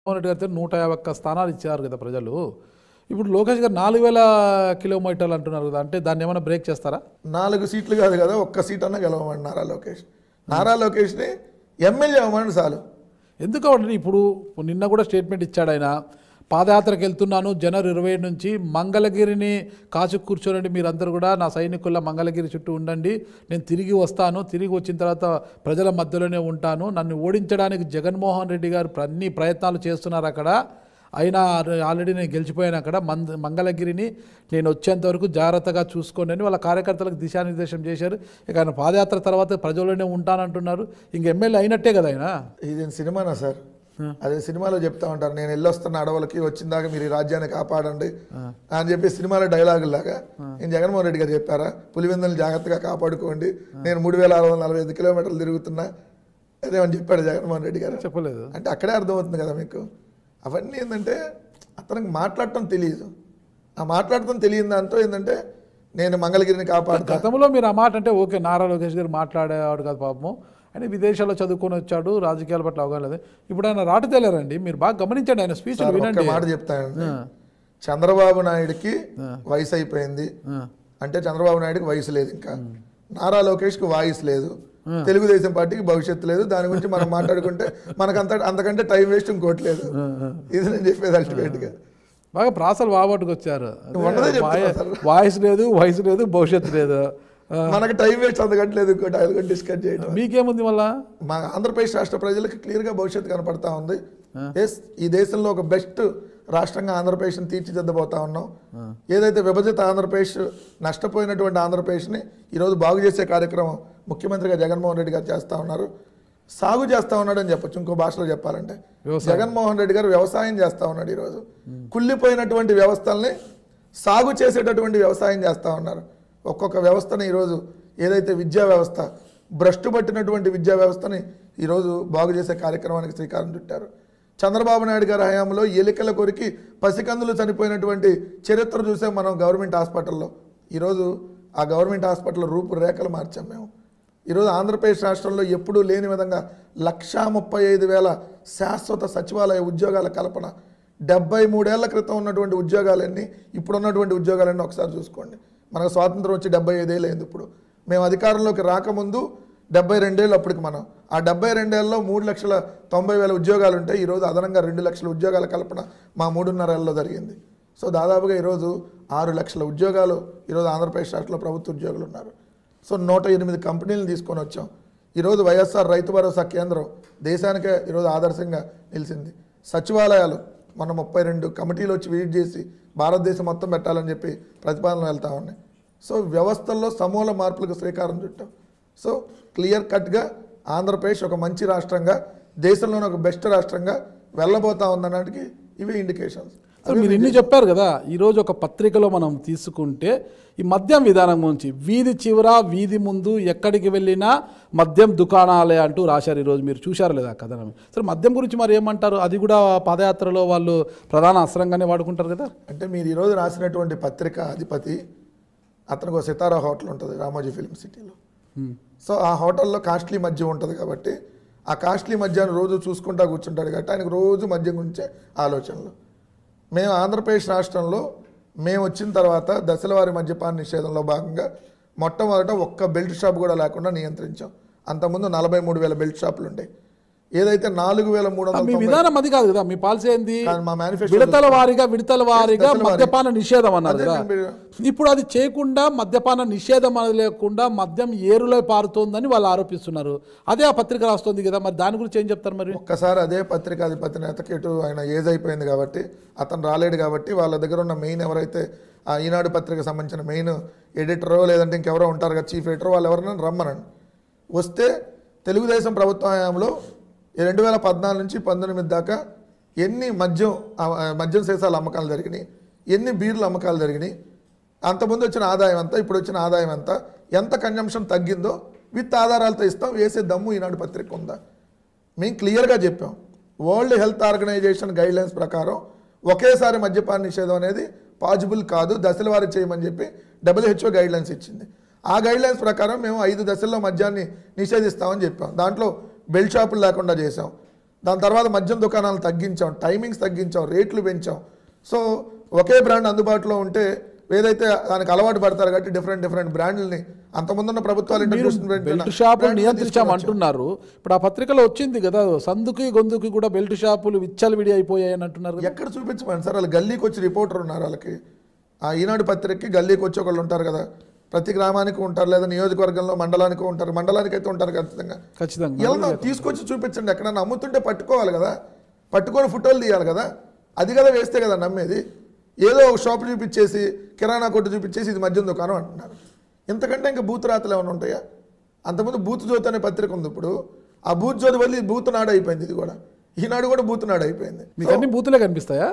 అయితే రెడ్డి గారితో నూట యాభై ఒక్క స్థానాలు ఇచ్చారు కదా ప్రజలు ఇప్పుడు లోకేష్ గారు నాలుగు వేల కిలోమీటర్లు అంటున్నారు కదా అంటే దాన్ని ఏమైనా బ్రేక్ చేస్తారా నాలుగు సీట్లు కాదు కదా ఒక్క సీట్ అన్నా గెలవమండి నారా లోకేష్ నారా లోకేష్ని ఎమ్మెల్యే అవ్వమండి చాలు ఎందుకు అవ్వండి ఇప్పుడు నిన్న కూడా స్టేట్మెంట్ ఇచ్చాడు ఆయన పాదయాత్రకు వెళ్తున్నాను జనవరి ఇరవై ఏడు నుంచి మంగళగిరిని కాచు కూర్చోనండి మీరందరూ కూడా నా సైనికుల మంగళగిరి చుట్టూ ఉండండి నేను తిరిగి వస్తాను తిరిగి వచ్చిన తర్వాత ప్రజల మధ్యలోనే ఉంటాను నన్ను ఓడించడానికి జగన్మోహన్ రెడ్డి గారు అన్ని ప్రయత్నాలు చేస్తున్నారు అక్కడ అయినా ఆల్రెడీ నేను గెలిచిపోయాను అక్కడ మంద మంగళగిరిని నేను వచ్చేంత వరకు జాగ్రత్తగా చూసుకోండి అని వాళ్ళ కార్యకర్తలకు దిశానిర్దేశం చేశారు ఇక ఆయన పాదయాత్ర తర్వాత ప్రజల్లోనే ఉంటానంటున్నారు ఇంక ఎమ్మెల్యే అయినట్టే కదా ఆయన ఇది సినిమానా సార్ అదే సినిమాలో చెప్తా ఉంటారు నేను వెళ్ళొస్తున్న అడవులకి వచ్చిందాక మీరు ఈ రాజ్యాన్ని కాపాడండి అని చెప్పి సినిమాలో డైలాగు లాగా నేను జగన్మోహన్ రెడ్డి గారు చెప్పారా పులివెందులను జాగ్రత్తగా కాపాడుకోండి నేను మూడు వేల ఆరు వందల నలభై ఐదు కిలోమీటర్లు తిరుగుతున్నా అదేమని చెప్పాడు జగన్మోహన్ రెడ్డి గారు చెప్పలేదు అంటే అక్కడే అర్థమవుతుంది కదా మీకు అవన్నీ ఏంటంటే అతనికి మాట్లాడటం తెలియదు ఆ మాట్లాడటం తెలియని దాంతో ఏంటంటే నేను మంగళగిరిని కాపాడు గతంలో మీరు ఆ మాట అంటే ఓకే నారా లోకేష్ గారు మాట్లాడేవాడు కదా పాపము ఆయన విదేశాల్లో చదువుకొని వచ్చాడు రాజకీయాల పట్ల అవగాహన లేదు ఇప్పుడు ఆయన రాట తెలియరండి మీరు బాగా గమనించండి ఆయన స్పీచ్ వినండి మాట చెప్తాను చంద్రబాబు నాయుడికి వయసు అయిపోయింది అంటే చంద్రబాబు నాయుడికి వయసు లేదు ఇంకా నారా లోకేష్ కు వాయిస్ లేదు తెలుగుదేశం పార్టీకి భవిష్యత్తు లేదు దాని గురించి మనం మాట్లాడుకుంటే మనకంత అంతకంటే టైం వేస్ట్ ఇంకోటి లేదు ఇది నేను చెప్పేది గా బాగా ప్రాసలు వాబట్టుకు వచ్చారు వాయిస్ లేదు వయసు లేదు భవిష్యత్తు లేదు మనకు టైం వేస్ట్ అంతగట్లేదు ఇంకోటి ఐదు గంటలు డిస్కస్ చేయడం మీకేముంది మళ్ళా మా ఆంధ్రప్రదేశ్ రాష్ట్ర ప్రజలకు క్లియర్గా భవిష్యత్తు కనపడతా ఉంది ఎస్ ఈ దేశంలో ఒక బెస్ట్ రాష్ట్రంగా ఆంధ్రప్రదేశ్ని తీర్చిదిద్దబోతా ఉన్నాం ఏదైతే విభజిత ఆంధ్రప్రదేశ్ నష్టపోయినటువంటి ఆంధ్రప్రదేశ్ని ఈరోజు బాగు చేసే కార్యక్రమం ముఖ్యమంత్రిగా జగన్మోహన్ రెడ్డి గారు చేస్తూ ఉన్నారు సాగు చేస్తూ ఉన్నాడని చెప్పచ్చు ఇంకో భాషలో చెప్పాలంటే జగన్మోహన్ రెడ్డి గారు వ్యవసాయం చేస్తూ ఉన్నాడు ఈరోజు కుళ్ళిపోయినటువంటి వ్యవస్థల్ని సాగు చేసేటటువంటి వ్యవసాయం చేస్తూ ఉన్నారు ఒక్కొక్క వ్యవస్థను ఈరోజు ఏదైతే విద్యా వ్యవస్థ భ్రష్టు పట్టినటువంటి విద్యా వ్యవస్థని ఈరోజు బాగు చేసే కార్యక్రమానికి శ్రీకారం చుట్టారు చంద్రబాబు నాయుడు గారి హయాంలో ఎలికల కొరికి పసికందులు చనిపోయినటువంటి చరిత్ర చూసాం మనం గవర్నమెంట్ హాస్పిటల్లో ఈరోజు ఆ గవర్నమెంట్ హాస్పిటల్ రూపురేఖలు మార్చాం మేము ఈరోజు ఆంధ్రప్రదేశ్ రాష్ట్రంలో ఎప్పుడూ లేని విధంగా లక్షా ముప్పై ఐదు వేల శాశ్వత సచివాలయ ఉద్యోగాల కల్పన డెబ్బై మూడేళ్ల క్రితం ఉన్నటువంటి ఉద్యోగాలన్నీ ఇప్పుడున్నటువంటి ఉద్యోగాలన్నీ ఒకసారి చూసుకోండి మనకు స్వాతంత్రం వచ్చి డెబ్బై ఐదేళ్ళు అయింది ఇప్పుడు మేము అధికారంలోకి రాకముందు డెబ్బై రెండేళ్ళు అప్పటికి మనం ఆ డెబ్బై రెండేళ్ళలో మూడు లక్షల తొంభై వేల ఉద్యోగాలు ఉంటాయి ఈరోజు అదనంగా రెండు లక్షల ఉద్యోగాల కల్పన మా మూడున్నరేళ్ళలో జరిగింది సో దాదాపుగా ఈరోజు ఆరు లక్షల ఉద్యోగాలు ఈరోజు ఆంధ్రప్రదేశ్ రాష్ట్రంలో ప్రభుత్వ ఉద్యోగులు ఉన్నారు సో నూట ఎనిమిది కంపెనీలను తీసుకొని వచ్చాం ఈరోజు వైఎస్ఆర్ రైతు భరోసా కేంద్రం దేశానికే ఈరోజు ఆదర్శంగా నిలిచింది సచివాలయాలు మనం ముప్పై రెండు కమిటీలు వచ్చి విజిట్ చేసి భారతదేశం మొత్తం పెట్టాలని చెప్పి ప్రతిపాదనలు వెళ్తూ ఉన్నాయి సో వ్యవస్థల్లో సమూల మార్పులకు శ్రీకారం చుట్టాం సో క్లియర్ కట్గా ఆంధ్రప్రదేశ్ ఒక మంచి రాష్ట్రంగా దేశంలోనే ఒక బెస్ట్ రాష్ట్రంగా వెళ్ళబోతా ఉందన్నటికి ఇవి ఇండికేషన్స్ మీరు ఇన్ని చెప్పారు కదా ఈరోజు ఒక పత్రికలో మనం తీసుకుంటే ఈ మద్యం విధానం గురించి వీధి చివర వీధి ముందు ఎక్కడికి వెళ్ళినా మద్యం దుకాణాలే అంటూ రాశారు ఈరోజు మీరు చూశారు లేదా కథనం సరే మద్యం గురించి మరి ఏమంటారు అది కూడా పాదయాత్రలో వాళ్ళు ప్రధాన అస్త్రంగానే వాడుకుంటారు కదా అంటే మీరు ఈరోజు రాసినటువంటి పత్రిక అధిపతి అతనికి ఒక సితారా హోటల్ ఉంటుంది రామోజీ ఫిలిం సిటీలో సో ఆ హోటల్లో కాస్ట్లీ మద్యం ఉంటుంది కాబట్టి ఆ కాస్ట్లీ మద్యాన్ని రోజు చూసుకుంటా కూర్చుంటాడు కాబట్టి ఆయనకు రోజు మద్యం గురించే ఆలోచనలు మేము ఆంధ్రప్రదేశ్ రాష్ట్రంలో మేము వచ్చిన తర్వాత దశలవారి మద్యపాన నిషేధంలో భాగంగా మొట్టమొదట ఒక్క బెల్ట్ షాప్ కూడా లేకుండా నియంత్రించాం అంతకుముందు నలభై మూడు వేల బెల్ట్ షాపులు ఉండేవి ఏదైతే నాలుగు వేల మూడు వందల మీ విధానం అది కాదు కదా మీ పాలసీ ఏంది మా విడతల వారిగా విడతల వారీగా మద్యపాన నిషేధం అన్నారు ఇప్పుడు అది చేయకుండా మద్యపాన నిషేధం అనేది లేకుండా మద్యం ఏరులో పారుతోందని వాళ్ళు ఆరోపిస్తున్నారు అదే ఆ పత్రిక రాస్తుంది కదా మరి దాని గురించి ఏం చెప్తారు మరి ఒక్కసారి అదే పత్రికాధిపతి నేతకి ఇటు ఆయన ఏజ్ అయిపోయింది కాబట్టి అతను రాలేడు కాబట్టి వాళ్ళ దగ్గర ఉన్న మెయిన్ ఎవరైతే ఈనాడు పత్రిక సంబంధించిన మెయిన్ ఎడిటరో లేదంటే ఇంకెవరో ఉంటారు కదా చీఫ్ ఎడిటర్ వాళ్ళు ఎవరైనా రమ్మనండి వస్తే తెలుగుదేశం ప్రభుత్వంలో రెండు వేల పద్నాలుగు నుంచి పంతొమ్మిది దాకా ఎన్ని మద్యం మద్యం సీసాల అమ్మకాలు జరిగినాయి ఎన్ని బీర్లు అమ్మకాలు జరిగినాయి అంతకుముందు వచ్చిన ఆదాయం ఎంత ఇప్పుడు వచ్చిన ఆదాయం ఎంత ఎంత కన్జంప్షన్ తగ్గిందో విత్ ఆధారాలతో ఇస్తాం వేసే దమ్ము ఈనాడు పత్రిక ఉందా మేము క్లియర్గా చెప్పాం వరల్డ్ హెల్త్ ఆర్గనైజేషన్ గైడ్లైన్స్ ప్రకారం ఒకేసారి మద్యపాన నిషేధం అనేది పాజిబుల్ కాదు దశల వారి చేయమని చెప్పి డబ్ల్యూహెచ్ఓ గైడ్లైన్స్ ఇచ్చింది ఆ గైడ్లైన్స్ ప్రకారం మేము ఐదు దశల్లో మద్యాన్ని నిషేధిస్తామని చెప్పాం దాంట్లో బెల్ షాపులు లేకుండా చేసాం దాని తర్వాత మద్యం దుకాణాలు తగ్గించాం టైమింగ్స్ తగ్గించాం రేట్లు పెంచాం సో ఒకే బ్రాండ్ అందుబాటులో ఉంటే ఏదైతే దానికి అలవాటు పడతారు కాబట్టి డిఫరెంట్ డిఫరెంట్ బ్రాండ్లని అంతకుముందున్న ప్రభుత్వాలు షాపులు నియంత్రించామంటున్నారు ఇప్పుడు ఆ పత్రికలో వచ్చింది కదా సందుకి గొంతుకి కూడా బెల్ట్ షాపులు విచ్చలు అయిపోయాయి అని అంటున్నారు ఎక్కడ చూపించమని సార్ వాళ్ళు గల్లీకి వచ్చి రిపోర్టర్ ఉన్నారు వాళ్ళకి ఆ ఈనాడు పత్రికకి గల్లీకి వచ్చి ఒకళ్ళు ఉంటారు కదా ప్రతి గ్రామానికి ఉంటారు లేదా నియోజకవర్గంలో మండలానికి ఉంటారు మండలానికి అయితే ఉంటారు ఖచ్చితంగా ఖచ్చితంగా వెళ్దాం తీసుకొచ్చి చూపించండి ఎక్కడన్నా నమ్ముతుంటే పట్టుకోవాలి కదా పట్టుకొని ఫోటోలు తీయాలి కదా అది కదా వేస్తే కదా నమ్మేది ఏదో ఒక షాప్ చూపించేసి కిరాణా కొట్టు చూపించేసి ఇది మద్యం దుకాణం అంటున్నారు ఇంతకంటే ఇంకా బూతురాతలు ఏమైనా ఉంటాయా అంతకుముందు బూత్ జ్యోతి అనే పత్రిక ఉంది ఇప్పుడు ఆ బూత్ జ్యోతి వల్ల బూత్ నాడు అయిపోయింది ఇది కూడా ఈనాడు కూడా బూత్ నాడు అయిపోయింది మీకు అన్ని బూతులే కనిపిస్తాయా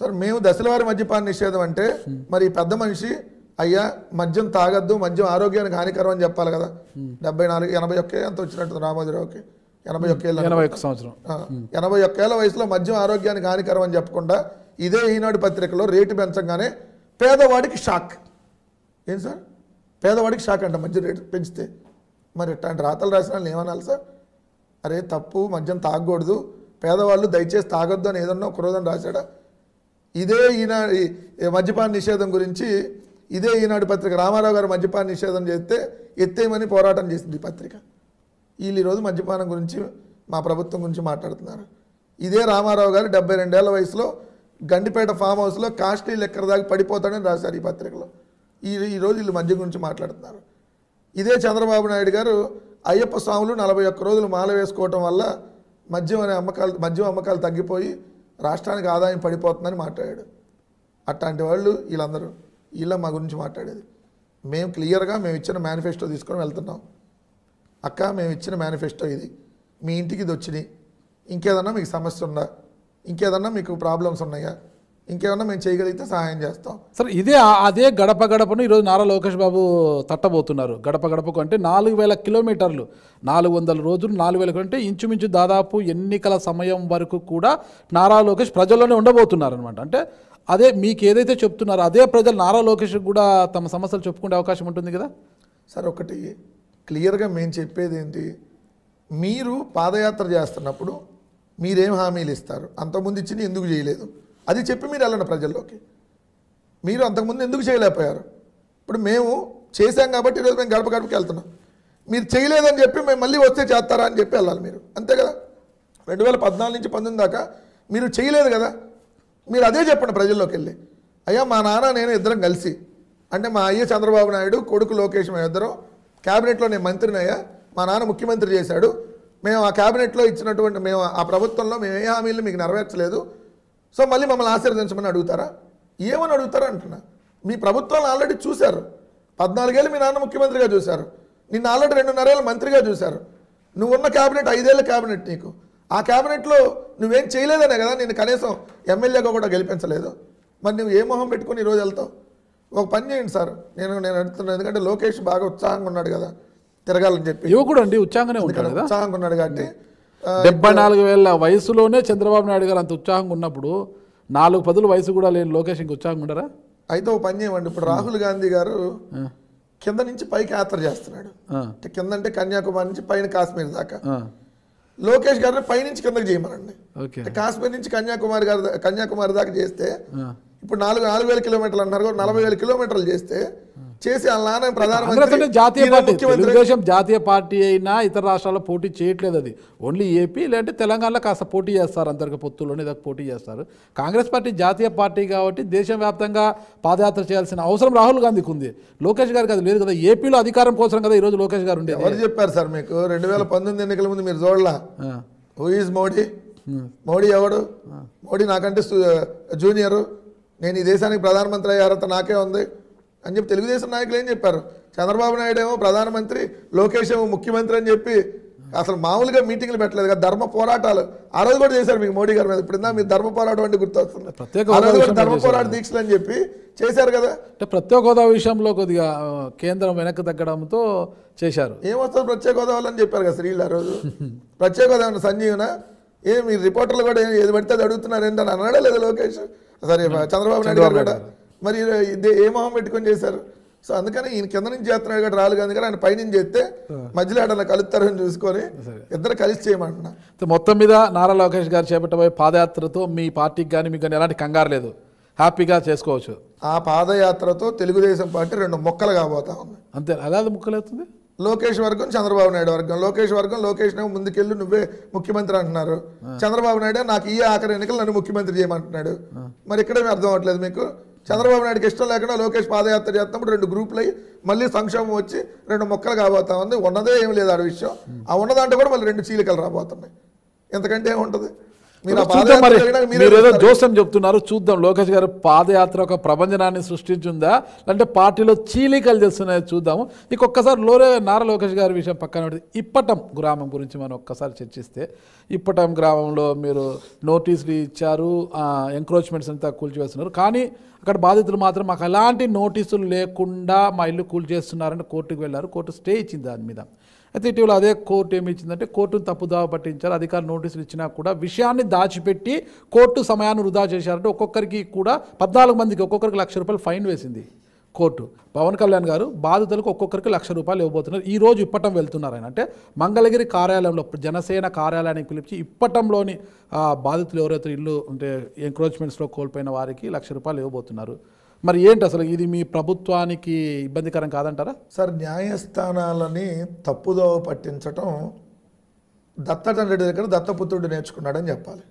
సార్ మేము దశలవారి మద్యపాన నిషేధం అంటే మరి పెద్ద మనిషి అయ్యా మద్యం తాగద్దు మద్యం ఆరోగ్యానికి హానికరం అని చెప్పాలి కదా డెబ్బై నాలుగు ఎనభై ఒక్క అంత వచ్చినట్టు రామోజీరావుకి ఎనభై ఒక్క ఎనభై ఒక్క సంవత్సరం ఎనభై ఒక్క ఏళ్ళ వయసులో మద్యం ఆరోగ్యానికి హానికరం అని చెప్పకుండా ఇదే ఈనాడు పత్రికలో రేటు పెంచగానే పేదవాడికి షాక్ ఏం సార్ పేదవాడికి షాక్ అంట మద్యం రేటు పెంచితే మరి ఇట్లాంటి రాతలు రాసిన వాళ్ళు ఏమనాలి సార్ అరే తప్పు మద్యం తాగకూడదు పేదవాళ్ళు దయచేసి తాగొద్దు అని ఏదన్నా ఒకరోజు రాశాడా ఇదే ఈనాడు మద్యపాన నిషేధం గురించి ఇదే ఈనాడు పత్రిక రామారావు గారు మద్యపాన నిషేధం చేస్తే ఎత్తేయమని పోరాటం చేసింది పత్రిక వీళ్ళు ఈరోజు మద్యపానం గురించి మా ప్రభుత్వం గురించి మాట్లాడుతున్నారు ఇదే రామారావు గారు డెబ్బై రెండేళ్ల వయసులో గండిపేట ఫామ్ హౌస్లో కాస్ట్లీ లెక్కర దాకా పడిపోతాడని రాశారు ఈ పత్రికలో ఈ ఈరోజు వీళ్ళు మద్యం గురించి మాట్లాడుతున్నారు ఇదే చంద్రబాబు నాయుడు గారు అయ్యప్ప స్వాములు నలభై ఒక్క రోజులు మాల వేసుకోవటం వల్ల మద్యం అనే అమ్మకాలు మద్యం అమ్మకాలు తగ్గిపోయి రాష్ట్రానికి ఆదాయం పడిపోతుందని మాట్లాడాడు అట్లాంటి వాళ్ళు వీళ్ళందరూ ఇలా మా గురించి మాట్లాడేది మేము క్లియర్గా మేము ఇచ్చిన మేనిఫెస్టో తీసుకొని వెళ్తున్నాం అక్క మేము ఇచ్చిన మేనిఫెస్టో ఇది మీ ఇంటికి ఇది వచ్చినాయి ఇంకేదన్నా మీకు సమస్య ఉందా ఇంకేదన్నా మీకు ప్రాబ్లమ్స్ ఉన్నాయా ఇంకేమన్నా మేము చేయగలిగితే సహాయం చేస్తాం సరే ఇదే అదే గడప గడపను ఈరోజు నారా లోకేష్ బాబు తట్టబోతున్నారు గడప గడపకు అంటే నాలుగు వేల కిలోమీటర్లు నాలుగు వందల రోజులు నాలుగు వేల అంటే ఇంచుమించు దాదాపు ఎన్నికల సమయం వరకు కూడా నారా లోకేష్ ప్రజల్లోనే ఉండబోతున్నారనమాట అంటే అదే మీకు ఏదైతే చెప్తున్నారో అదే ప్రజలు నారా లోకేష్ కూడా తమ సమస్యలు చెప్పుకునే అవకాశం ఉంటుంది కదా సార్ ఒకటి క్లియర్గా మేము చెప్పేది ఏంటి మీరు పాదయాత్ర చేస్తున్నప్పుడు మీరేం హామీలు ఇస్తారు అంతకుముందు ఇచ్చింది ఎందుకు చేయలేదు అది చెప్పి మీరు వెళ్ళండి ప్రజల్లోకి మీరు అంతకుముందు ఎందుకు చేయలేకపోయారు ఇప్పుడు మేము చేశాం కాబట్టి ఈరోజు మేము గడప గడపకి వెళ్తున్నాం మీరు చేయలేదని చెప్పి మేము మళ్ళీ వస్తే చేస్తారా అని చెప్పి వెళ్ళాలి మీరు అంతే కదా రెండు వేల పద్నాలుగు నుంచి పంతొమ్మిది దాకా మీరు చేయలేదు కదా మీరు అదే చెప్పండి ప్రజల్లోకి వెళ్ళి అయ్యా మా నాన్న నేను ఇద్దరం కలిసి అంటే మా అయ్య చంద్రబాబు నాయుడు కొడుకు లోకేష్ మేము ఇద్దరం క్యాబినెట్లో నేను మంత్రిని అయ్యా మా నాన్న ముఖ్యమంత్రి చేశాడు మేము ఆ క్యాబినెట్లో ఇచ్చినటువంటి మేము ఆ ప్రభుత్వంలో మేము ఏ హామీలు మీకు నెరవేర్చలేదు సో మళ్ళీ మమ్మల్ని ఆశీర్వదించమని అడుగుతారా ఏమని అడుగుతారా అంటున్నా మీ ప్రభుత్వాన్ని ఆల్రెడీ చూశారు పద్నాలుగేళ్ళు మీ నాన్న ముఖ్యమంత్రిగా చూశారు నిన్ను ఆల్రెడీ రెండున్నరేళ్ళు మంత్రిగా చూశారు నువ్వున్న క్యాబినెట్ ఐదేళ్ళ క్యాబినెట్ నీకు ఆ క్యాబినెట్లో నువ్వేం చేయలేదనే కదా నేను కనీసం ఎమ్మెల్యేగా కూడా గెలిపించలేదు మరి నువ్వు ఏ మొహం పెట్టుకుని ఈరోజు వెళ్తావు ఒక పని చేయండి సార్ నేను నేను అడుగుతున్నాను ఎందుకంటే లోకేష్ బాగా ఉత్సాహంగా ఉన్నాడు కదా తిరగాలని చెప్పి యువకుడు అండి ఉత్సాహంగానే ఉంటాడు కదా ఉత్సాహంగా ఉన్నాడు కాబట్టి డెబ్బై నాలుగు వేల వయసులోనే చంద్రబాబు నాయుడు గారు అంత ఉత్సాహంగా ఉన్నప్పుడు నాలుగు పదుల వయసు కూడా లేని లోకేష్ ఇంక ఉత్సాహంగా ఉండరా అయితే ఓ పని చేయమండి ఇప్పుడు రాహుల్ గాంధీ గారు కింద నుంచి పైకి యాత్ర చేస్తున్నాడు కింద అంటే కన్యాకుమారి నుంచి పైన కాశ్మీర్ దాకా లోకేష్ గారిని పైనుంచి కిందకి చేయమనండి కాశ్మీర్ నుంచి కన్యాకుమారి గారి కన్యాకుమారి దాకా చేస్తే ఇప్పుడు నాలుగు నాలుగు వేల కిలోమీటర్లు అంటున్నారు నలభై వేల కిలోమీటర్లు చేస్తే చేసి అలానే ప్రధానమంత్రి జాతీయ పార్టీ తెలుగుదేశం జాతీయ పార్టీ అయినా ఇతర రాష్ట్రాల్లో పోటీ చేయట్లేదు అది ఓన్లీ ఏపీ లేదంటే తెలంగాణలో కాస్త పోటీ చేస్తారు అంతర్గత పొత్తుల్లోనే ఇదొక పోటీ చేస్తారు కాంగ్రెస్ పార్టీ జాతీయ పార్టీ కాబట్టి దేశవ్యాప్తంగా పాదయాత్ర చేయాల్సిన అవసరం రాహుల్ గాంధీకి ఉంది లోకేష్ గారికి అది లేదు కదా ఏపీలో అధికారం కోసం కదా ఈరోజు లోకేష్ గారు ఉండేది ఎవరు చెప్పారు సార్ మీకు రెండు వేల పంతొమ్మిది ఎన్నికల ముందు మీరు చూడలా హూఈస్ మోడీ మోడీ ఎవడు మోడీ నాకంటే జూనియరు నేను ఈ దేశానికి ప్రధానమంత్రి అయ్యే అర్హత నాకే ఉంది అని చెప్పి తెలుగుదేశం నాయకులు ఏం చెప్పారు చంద్రబాబు నాయుడు ఏమో ప్రధానమంత్రి లోకేష్ ఏమో ముఖ్యమంత్రి అని చెప్పి అసలు మామూలుగా మీటింగ్లు పెట్టలేదు కదా ధర్మ పోరాటాలు ఆ రోజు కూడా చేశారు మీకు మోడీ గారి మీద ఇప్పుడు మీరు ధర్మ పోరాటం అంటే గుర్తొస్తుంది ధర్మ పోరాట దీక్షలు అని చెప్పి చేశారు కదా అంటే ప్రత్యేక హోదా విషయంలో కొద్దిగా కేంద్రం వెనక్కి తగ్గడంతో చేశారు ఏమొస్తుంది ప్రత్యేక హోదాలు అని చెప్పారు కదా స్త్రీలు ఆ రోజు ప్రత్యేక హోదా సంజీవన ఏ మీ రిపోర్టర్లు కూడా ఏది పడితే అది అడుగుతున్నారు ఏంటని అన్నాడే లేదా లోకేష్ సరే చంద్రబాబు నాయుడు గారు కూడా మరి ఏ మొహం పెట్టుకొని చేశారు సో అందుకని ఈయన కింద నుంచి చేస్తున్నాడు కాదు రాలు కానీ ఆయన పైనుంచి చేస్తే మధ్యలో ఆడ కలుస్తారని చూసుకొని ఇద్దరు కలిసి చేయమంటున్నా మొత్తం మీద నారా లోకేష్ గారు చేపట్టబోయే పాదయాత్రతో మీ పార్టీకి కానీ మీకు కానీ ఎలాంటి కంగారు లేదు హ్యాపీగా చేసుకోవచ్చు ఆ పాదయాత్రతో తెలుగుదేశం పార్టీ రెండు మొక్కలు కాబోతా ఉంది అంతే అలా ముక్కలు అవుతుంది లోకేష్ వర్గం చంద్రబాబు నాయుడు వర్గం లోకేష్ వర్గం లోకేష్ ముందుకెళ్ళి నువ్వే ముఖ్యమంత్రి అంటున్నారు చంద్రబాబు నాయుడు నాకు ఈ ఆఖరి ఎన్నికలు నన్ను ముఖ్యమంత్రి చేయమంటున్నాడు మరి ఇక్కడేమీ అర్థం అవ్వట్లేదు మీకు చంద్రబాబు నాయుడుకి ఇష్టం లేకుండా లోకేష్ పాదయాత్ర చేస్తున్నప్పుడు రెండు గ్రూపులు అయ్యి మళ్ళీ సంక్షేమం వచ్చి రెండు మొక్కలు కాబోతా ఉంది ఉన్నదే ఏం లేదు ఆ విషయం ఆ ఉన్నదంటే కూడా మళ్ళీ రెండు చీలికలు రాబోతున్నాయి ఎంతకంటే ఏముంటుంది చూద్దాం మీరు ఏదో జోసం చెప్తున్నారు చూద్దాం లోకేష్ గారు పాదయాత్ర ఒక ప్రభంజనాన్ని సృష్టించుందా అంటే పార్టీలో చీలికలు చేస్తున్నాయి చూద్దాము ఇక ఒక్కసారి లోరే నారా లోకేష్ గారి విషయం పక్కన ఇప్పటం గ్రామం గురించి మనం ఒక్కసారి చర్చిస్తే ఇప్పటం గ్రామంలో మీరు నోటీసులు ఇచ్చారు ఎంక్రోచ్మెంట్స్ అంతా కూల్చివేస్తున్నారు కానీ అక్కడ బాధితులు మాత్రం మాకు అలాంటి నోటీసులు లేకుండా మా ఇల్లు కూల్చేస్తున్నారని కోర్టుకు వెళ్ళారు కోర్టు స్టే ఇచ్చింది దాని మీద అయితే ఇటీవల అదే కోర్టు ఏమి ఇచ్చిందంటే కోర్టును తప్పుదావ పట్టించారు అధికారులు నోటీసులు ఇచ్చినా కూడా విషయాన్ని దాచిపెట్టి కోర్టు సమయాన్ని వృధా చేశారంటే ఒక్కొక్కరికి కూడా పద్నాలుగు మందికి ఒక్కొక్కరికి లక్ష రూపాయలు ఫైన్ వేసింది కోర్టు పవన్ కళ్యాణ్ గారు బాధితులకు ఒక్కొక్కరికి లక్ష రూపాయలు ఇవ్వబోతున్నారు ఈ రోజు ఇప్పటం వెళ్తున్నారు ఆయన అంటే మంగళగిరి కార్యాలయంలో జనసేన కార్యాలయానికి పిలిచి ఇప్పటంలోని బాధితులు ఎవరైతే ఇల్లు అంటే ఎంక్రోచ్మెంట్స్లో కోల్పోయిన వారికి లక్ష రూపాయలు ఇవ్వబోతున్నారు మరి ఏంటి అసలు ఇది మీ ప్రభుత్వానికి ఇబ్బందికరం కాదంటారా సార్ న్యాయస్థానాలని తప్పుదోవ పట్టించటం దత్తటండ్రెడ్డి దగ్గర దత్తపుత్రుడు నేర్చుకున్నాడని చెప్పాలి